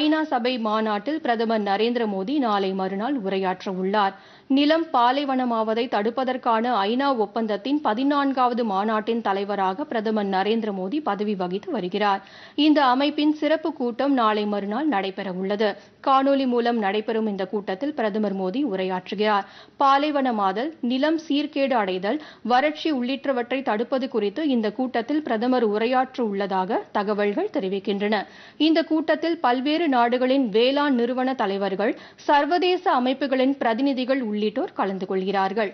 ஐநா சபை மாநாட்டில் பிரதமர் நரேந்திர மோடி நாளை மறுநாள் உரையாற்ற உள்ளார் நிலம் பாலைவனமாவதை தடுப்பதற்கான ஐநா ஒப்பந்தத்தின் பதினான்காவது மாநாட்டின் தலைவராக பிரதமர் நரேந்திர மோடி பதவி வகித்து வருகிறார் இந்த அமைப்பின் சிறப்பு கூட்டம் நாளை மறுநாள் நடைபெறவுள்ளது காணொலி மூலம் நடைபெறும் இந்த கூட்டத்தில் பிரதமர் மோடி உரையாற்றுகிறார் பாலைவனமாதல் நிலம் சீர்கேடு அடைதல் வறட்சி உள்ளிட்டவற்றை தடுப்பது குறித்து இந்த கூட்டத்தில் பிரதமர் உரையாற்ற உள்ளதாக தகவல்கள் தெரிவிக்கின்றன இந்த கூட்டத்தில் பல்வேறு பல்வேறு நாடுகளின் வேளாண் நிறுவன தலைவர்கள் சர்வதேச அமைப்புகளின் பிரதிநிதிகள் உள்ளிட்டோர் கலந்து கொள்கிறார்கள்